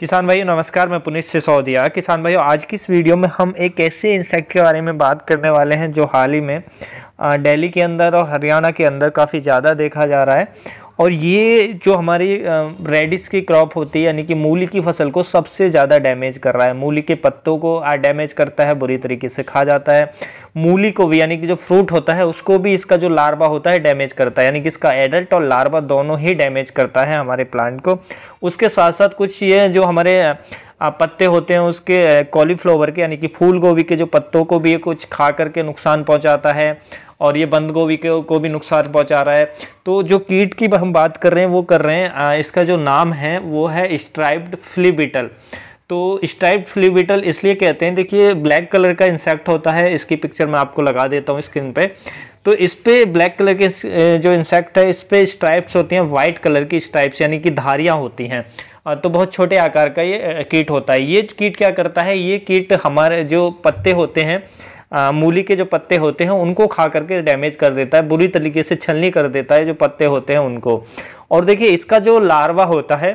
किसान भाइयों नमस्कार मैं पुनीत सिसोदिया किसान भाइयों आज की इस वीडियो में हम एक ऐसे इंसेक्ट के बारे में बात करने वाले हैं जो हाल ही में दिल्ली के अंदर और हरियाणा के अंदर काफ़ी ज़्यादा देखा जा रहा है और ये जो हमारी रेडिस की क्रॉप होती है यानी कि मूली की फसल को सबसे ज़्यादा डैमेज कर रहा है मूली के पत्तों को डैमेज करता है बुरी तरीके से खा जाता है मूली को भी यानी कि जो फ्रूट होता है उसको भी इसका जो लार्वा होता है डैमेज करता है यानी कि इसका एडल्ट और लार्वा दोनों ही डैमेज करता है हमारे प्लांट को उसके साथ साथ कुछ ये जो हमारे पत्ते होते हैं उसके कॉलीफ्लावर के यानी कि फूल गोभी के जो पत्तों को भी कुछ खा करके नुकसान पहुंचाता है और ये बंद गोभी के को भी नुकसान पहुंचा रहा है तो जो कीट की हम बात कर रहे हैं वो कर रहे हैं इसका जो नाम है वो है स्ट्राइप्ड फ्लीबिटल तो स्ट्राइप फ्लीबिटल इसलिए कहते हैं देखिए ब्लैक कलर का इंसेक्ट होता है इसकी पिक्चर मैं आपको लगा देता हूँ स्क्रीन पर तो इस पर ब्लैक कलर के जो इंसेक्ट है इस पर स्ट्राइप्स होती हैं वाइट कलर की स्ट्राइप्स यानी कि धारियाँ होती हैं हाँ, तो बहुत छोटे आकार का ये कीट होता है ये कीट क्या करता है ये कीट हमारे जो पत्ते होते हैं मूली के जो पत्ते होते हैं उनको खा करके डैमेज कर देता है बुरी तरीके से छलनी कर देता है जो पत्ते होते हैं उनको और देखिए इसका जो लार्वा होता है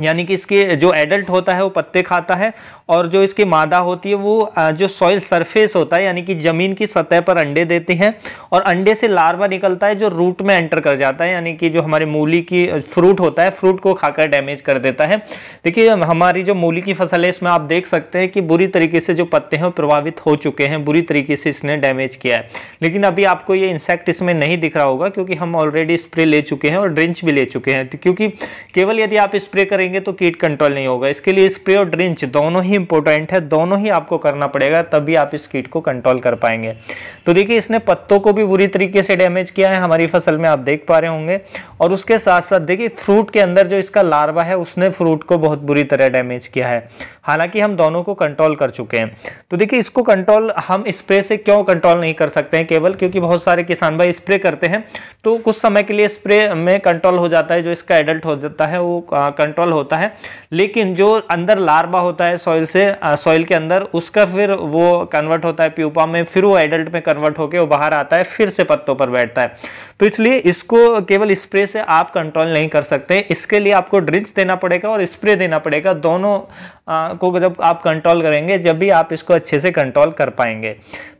यानी कि इसके जो एडल्ट होता है वो पत्ते खाता है और जो इसकी मादा होती है वो जो सॉइल सरफेस होता है यानी कि ज़मीन की सतह पर अंडे देती हैं और अंडे से लार्वा निकलता है जो रूट में एंटर कर जाता है यानी कि जो हमारे मूली की फ्रूट होता है फ्रूट को खाकर डैमेज कर देता है देखिए हमारी जो मूली की फसल है इसमें आप देख सकते हैं कि बुरी तरीके से जो पत्ते हैं प्रभावित हो चुके हैं बुरी तरीके से इसने डैमेज किया है लेकिन अभी आपको ये इंसेक्ट इसमें नहीं दिख रहा होगा क्योंकि हम ऑलरेडी स्प्रे ले चुके हैं और ड्रिंच भी ले चुके हैं क्योंकि केवल यदि आप स्प्रे करेंगे करेंगे तो कीट कंट्रोल नहीं होगा इसके लिए स्प्रे और ड्रिंच दोनों ही इंपॉर्टेंट है दोनों ही आपको करना पड़ेगा तभी आप इस कीट को कंट्रोल कर पाएंगे तो देखिए इसने पत्तों को भी बुरी तरीके से डैमेज किया है हमारी फसल में आप देख पा रहे होंगे और उसके साथ साथ देखिए फ्रूट के अंदर जो इसका लार्वा है उसने फ्रूट को बहुत बुरी तरह डैमेज किया है हालांकि हम दोनों को कंट्रोल कर चुके हैं तो देखिए इसको कंट्रोल हम स्प्रे से क्यों कंट्रोल नहीं कर सकते हैं केवल क्योंकि बहुत सारे किसान भाई स्प्रे करते हैं तो कुछ समय के लिए स्प्रे में कंट्रोल हो जाता है जो इसका एडल्ट हो जाता है वो कंट्रोल होता है लेकिन जो अंदर लार्वा होता है सॉइल से सॉइल के अंदर उसका फिर वो कन्वर्ट होता है प्यूपा में फिर वो एडल्ट में कन्वर्ट होकर वो बाहर आता है फिर से पत्तों पर बैठता है तो इसलिए इसको केवल स्प्रे से आप कंट्रोल नहीं कर सकते इसके लिए आपको ड्रिंच देना पड़ेगा और स्प्रे देना पड़ेगा दोनों को जब आप कंट्रोल करेंगे जब भी आप इसको अच्छे से कंट्रोल कर पाएंगे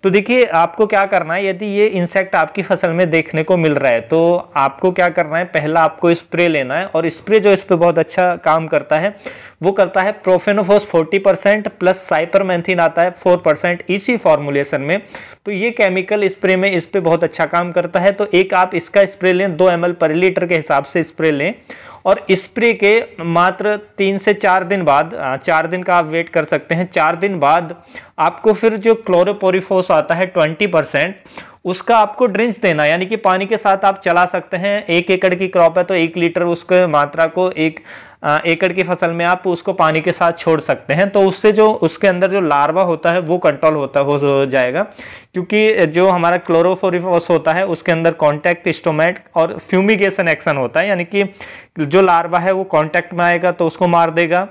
तो देखिए आपको क्या करना है यदि ये इंसेक्ट आपकी फसल में देखने को मिल रहा है तो आपको क्या करना है पहला आपको स्प्रे लेना है और स्प्रे जो इस पर बहुत अच्छा काम करता है वो करता है प्रोफेनोफोस 40 परसेंट प्लस साइपरमेंथिन आता है 4 परसेंट इसी फॉर्मुलेशन में तो ये केमिकल स्प्रे में इस पर बहुत अच्छा काम करता है तो एक आप इसका स्प्रे लें दो एम पर लीटर के हिसाब से स्प्रे लें और स्प्रे के मात्र तीन से चार दिन बाद चार दिन का आप वेट कर सकते हैं चार दिन बाद आपको फिर जो क्लोरोपोरीफोस आता है ट्वेंटी परसेंट उसका आपको ड्रिंच देना यानी कि पानी के साथ आप चला सकते हैं एक एकड़ की क्रॉप है तो एक लीटर उसके मात्रा को एक एकड़ की फसल में आप उसको पानी के साथ छोड़ सकते हैं तो उससे जो उसके अंदर जो लार्वा होता है वो कंट्रोल होता हो जाएगा क्योंकि जो हमारा क्लोरोफोरिफॉस होता है उसके अंदर कॉन्टैक्ट स्टोमेट और फ्यूमिगेशन एक्शन होता है यानी कि जो लार्वा है वो कॉन्टैक्ट में आएगा तो उसको मार देगा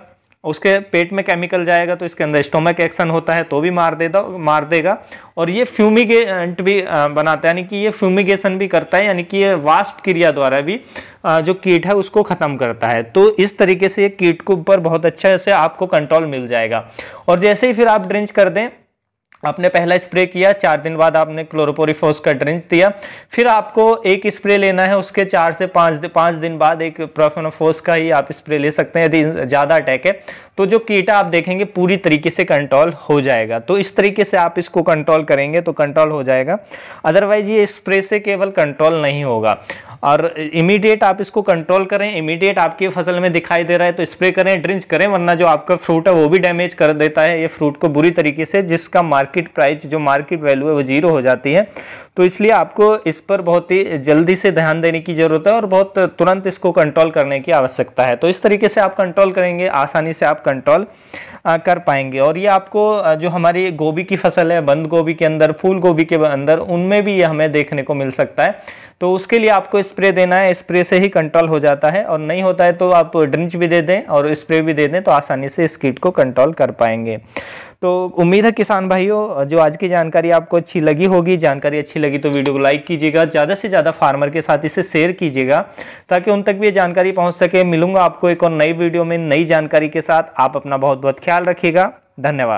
उसके पेट में केमिकल जाएगा तो इसके अंदर स्टोमक एक्शन होता है तो भी मार देगा मार देगा और ये फ्यूमिगेंट भी बनाता है यानी कि ये फ्यूमिगेशन भी करता है यानी कि ये वास्प क्रिया द्वारा भी जो कीट है उसको ख़त्म करता है तो इस तरीके से ये कीट के ऊपर बहुत अच्छे से आपको कंट्रोल मिल जाएगा और जैसे ही फिर आप ड्रिंच कर दें आपने पहला स्प्रे किया चार दिन बाद आपने क्लोरोपोरिफोस का ड्रिंक दिया फिर आपको एक स्प्रे लेना है उसके चार से पाँच पाँच दिन बाद एक प्रोफेनोफोस का ही आप स्प्रे ले सकते हैं यदि ज़्यादा अटैक है तो जो कीटा आप देखेंगे पूरी तरीके से कंट्रोल हो जाएगा तो इस तरीके से आप इसको कंट्रोल करेंगे तो कंट्रोल हो जाएगा अदरवाइज ये स्प्रे से केवल कंट्रोल नहीं होगा और इमीडिएट आप इसको कंट्रोल करें इमीडिएट आपकी फसल में दिखाई दे रहा है तो स्प्रे करें ड्रिंच करें वरना जो आपका फ्रूट है वो भी डैमेज कर देता है ये फ्रूट को बुरी तरीके से जिसका मार्केट प्राइस जो मार्केट वैल्यू है वो जीरो हो जाती है तो इसलिए आपको इस पर बहुत ही जल्दी से ध्यान देने की ज़रूरत है और बहुत तुरंत इसको कंट्रोल करने की आवश्यकता है तो इस तरीके से आप कंट्रोल करेंगे आसानी से आप कंट्रोल कर पाएंगे और ये आपको जो हमारी गोभी की फसल है बंद गोभी के अंदर फूल गोभी के अंदर उनमें भी ये हमें देखने को मिल सकता है तो उसके लिए आपको स्प्रे देना है स्प्रे से ही कंट्रोल हो जाता है और नहीं होता है तो आप ड्रिंच भी दे दें और स्प्रे भी दे दें तो आसानी से इस कीट को कंट्रोल कर पाएंगे तो उम्मीद है किसान भाइयों जो आज की जानकारी आपको अच्छी लगी होगी जानकारी अच्छी लगी तो वीडियो को लाइक कीजिएगा ज़्यादा से ज़्यादा फार्मर के साथ इसे शेयर कीजिएगा ताकि उन तक भी ये जानकारी पहुँच सके मिलूंगा आपको एक और नई वीडियो में नई जानकारी के साथ आप अपना बहुत बहुत ख्याल रखिएगा धन्यवाद